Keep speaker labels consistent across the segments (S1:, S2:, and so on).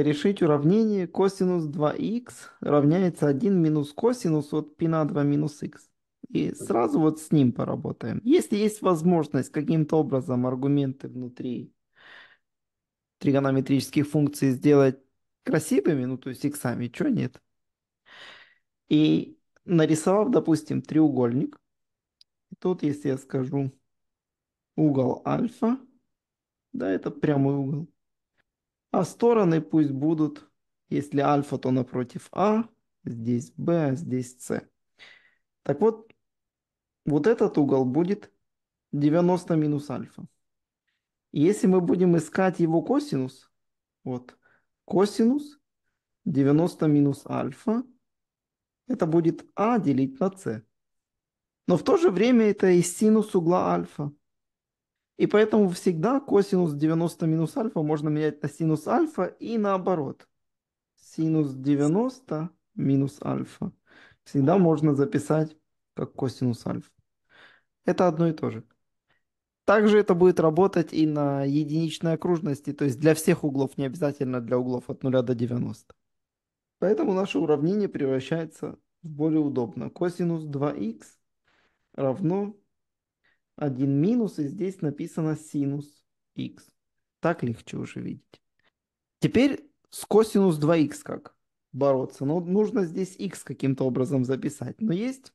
S1: решить уравнение косинус 2х равняется 1 минус косинус от π на 2 минус х. И сразу вот с ним поработаем. Если есть возможность каким-то образом аргументы внутри тригонометрических функций сделать красивыми, ну то есть иксами, чего нет. И нарисовав, допустим, треугольник, тут если я скажу угол альфа, да, это прямой угол, а стороны пусть будут, если альфа, то напротив А, здесь Б, а здесь С. Так вот, вот этот угол будет 90 минус альфа. Если мы будем искать его косинус, вот, косинус 90 минус альфа, это будет А делить на С. Но в то же время это и синус угла альфа. И поэтому всегда косинус 90 минус альфа можно менять на синус альфа и наоборот. Синус 90 минус альфа всегда можно записать как косинус альфа. Это одно и то же. Также это будет работать и на единичной окружности, то есть для всех углов, не обязательно для углов от 0 до 90. Поэтому наше уравнение превращается в более удобно. Косинус 2х равно один минус, и здесь написано синус x. Так легче уже видеть. Теперь с косинус 2х как бороться? Ну, нужно здесь x каким-то образом записать. Но есть.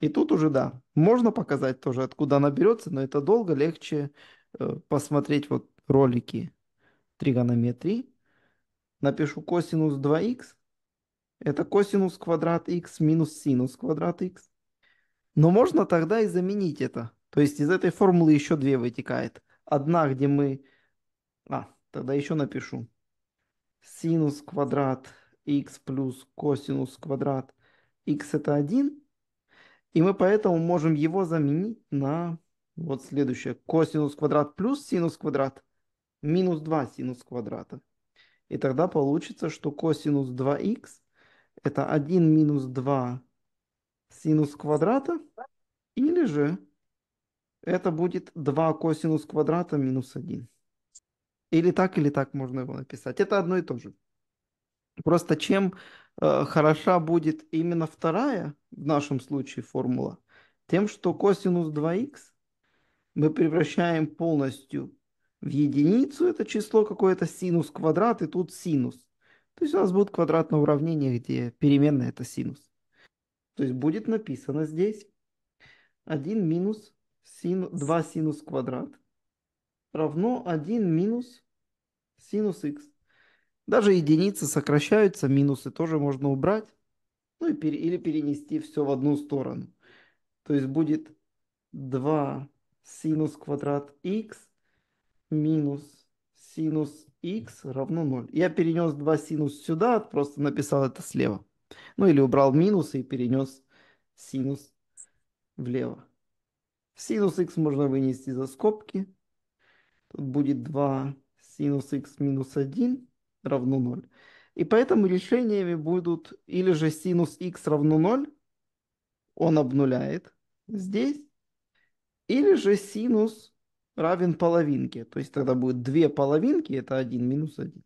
S1: И тут уже, да, можно показать тоже, откуда она берется, но это долго, легче э, посмотреть вот ролики тригонометрии. Напишу косинус 2х. Это косинус квадрат х минус синус квадрат х. Но можно тогда и заменить это то есть из этой формулы еще две вытекает. Одна, где мы... А, тогда еще напишу. Синус квадрат x плюс косинус квадрат x это 1. И мы поэтому можем его заменить на вот следующее. Косинус квадрат плюс синус квадрат минус 2 синус квадрата. И тогда получится, что косинус 2 x это 1 минус 2 синус квадрата или же это будет 2 косинус квадрата минус 1. Или так, или так можно его написать. Это одно и то же. Просто чем э, хороша будет именно вторая, в нашем случае, формула, тем, что косинус 2х мы превращаем полностью в единицу, это число какое-то синус квадрат, и тут синус. То есть у нас будет квадратное уравнение, где переменная это синус. То есть будет написано здесь 1 минус син, 2 синус квадрат равно 1 минус синус х Даже единицы сокращаются, минусы тоже можно убрать. Ну и пере, или перенести все в одну сторону. То есть будет 2 синус квадрат х минус синус х равно 0. Я перенес 2 синус сюда, просто написал это слева. Ну или убрал минусы и перенес синус влево. Синус x можно вынести за скобки. Тут будет 2 синус x минус 1 равно 0. И поэтому решениями будут или же синус x равно 0, он обнуляет здесь, или же синус равен половинке. То есть тогда будет две половинки, это 1 минус 1.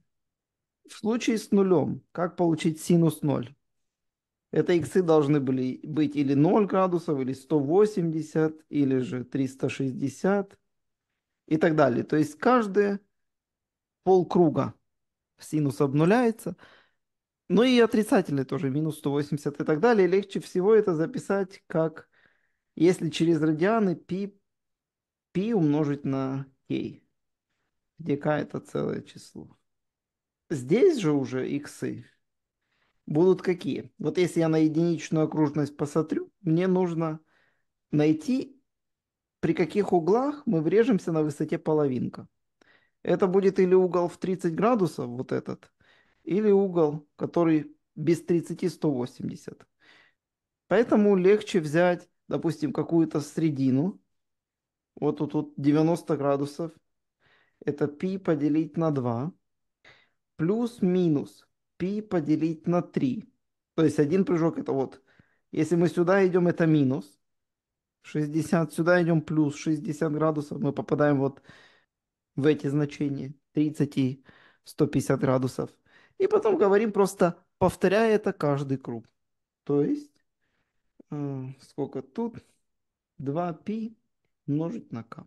S1: В случае с нулем, как получить синус 0? Это иксы должны были быть или 0 градусов, или 180, или же 360 и так далее. То есть каждое полкруга синус обнуляется. Ну и отрицательный тоже, минус 180 и так далее. Легче всего это записать как, если через радианы π, π умножить на k, где k это целое число. Здесь же уже иксы будут какие? Вот если я на единичную окружность посмотрю, мне нужно найти, при каких углах мы врежемся на высоте половинка. Это будет или угол в 30 градусов, вот этот, или угол, который без 30 180. Поэтому легче взять, допустим, какую-то средину. Вот тут, тут 90 градусов. Это π поделить на 2. Плюс-минус π поделить на 3. То есть один прыжок это вот, если мы сюда идем, это минус 60, сюда идем плюс 60 градусов, мы попадаем вот в эти значения 30 и 150 градусов. И потом говорим просто повторяя это каждый круг. То есть, э, сколько тут? 2π умножить на k.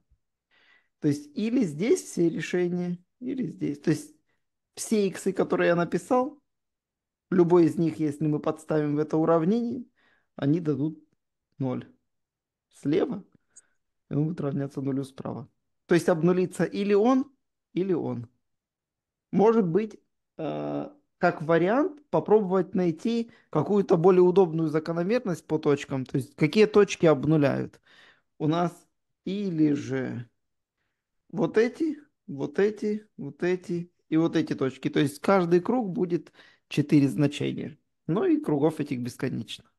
S1: То есть, или здесь все решения, или здесь. То есть, все x, которые я написал, Любой из них, если мы подставим в это уравнение, они дадут 0 слева, и он будет равняться нулю справа. То есть обнулится или он, или он. Может быть, э, как вариант, попробовать найти какую-то более удобную закономерность по точкам, то есть какие точки обнуляют. У нас или же вот эти, вот эти, вот эти и вот эти точки. То есть каждый круг будет четыре значения. Ну и кругов этих бесконечно.